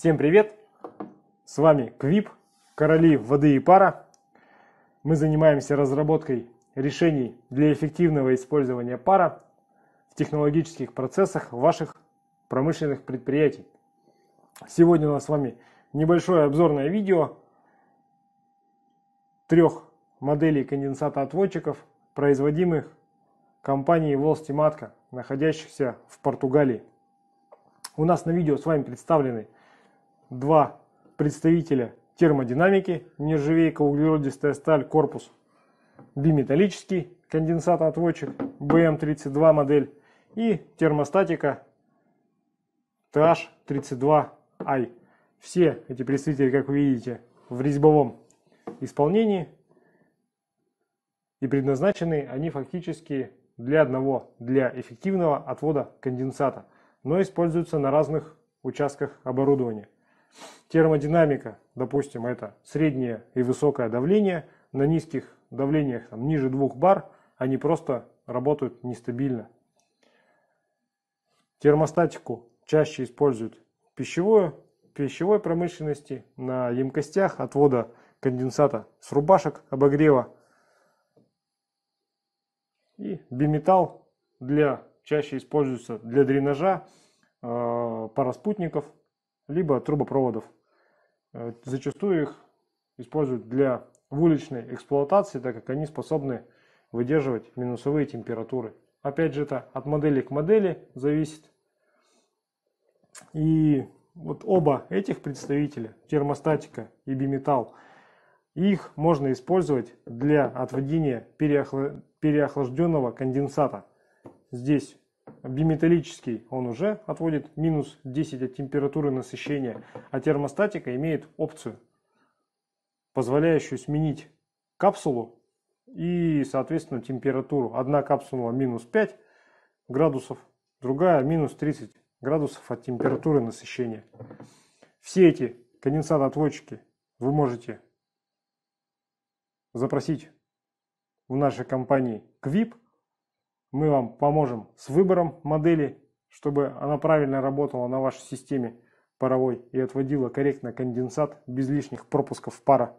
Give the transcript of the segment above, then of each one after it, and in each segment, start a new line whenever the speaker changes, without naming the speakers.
Всем привет! С вами Квип, короли воды и пара. Мы занимаемся разработкой решений для эффективного использования пара в технологических процессах ваших промышленных предприятий. Сегодня у нас с вами небольшое обзорное видео трех моделей конденсата-отводчиков, производимых компанией Волстиматка, находящихся в Португалии. У нас на видео с вами представлены два представителя термодинамики, нержавейка, углеродистая сталь, корпус, биметаллический конденсатоотводчик BM32 модель и термостатика TH32i. Все эти представители, как вы видите, в резьбовом исполнении и предназначены они фактически для одного, для эффективного отвода конденсата, но используются на разных участках оборудования. Термодинамика, допустим, это среднее и высокое давление. На низких давлениях, там, ниже 2 бар, они просто работают нестабильно. Термостатику чаще используют пищевую, пищевой промышленности, на емкостях отвода конденсата с рубашек обогрева. И биметалл для, чаще используется для дренажа э, параспутников – либо от трубопроводов. Э, зачастую их используют для в уличной эксплуатации, так как они способны выдерживать минусовые температуры. Опять же, это от модели к модели зависит. И вот оба этих представителя, термостатика и биметалл, их можно использовать для отводения переохлажденного конденсата. Здесь биметаллический, он уже отводит минус 10 от температуры насыщения, а термостатика имеет опцию, позволяющую сменить капсулу и, соответственно, температуру. Одна капсула минус 5 градусов, другая минус 30 градусов от температуры насыщения. Все эти конденсатоотводчики вы можете запросить в нашей компании QVIP – мы вам поможем с выбором модели, чтобы она правильно работала на вашей системе паровой и отводила корректно конденсат без лишних пропусков пара.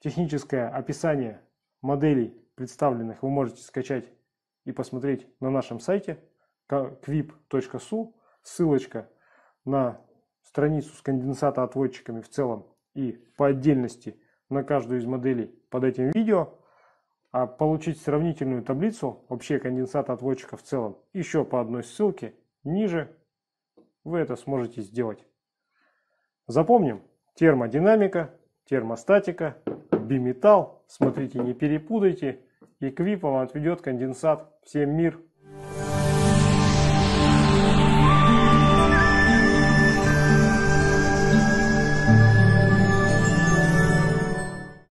Техническое описание моделей представленных вы можете скачать и посмотреть на нашем сайте kvip.su. Ссылочка на страницу с конденсатоотводчиками в целом и по отдельности на каждую из моделей под этим видео – а получить сравнительную таблицу вообще конденсата отводчика в целом еще по одной ссылке ниже, вы это сможете сделать. Запомним, термодинамика, термостатика, биметалл, смотрите, не перепутайте, и к VIP вам отведет конденсат. Всем мир!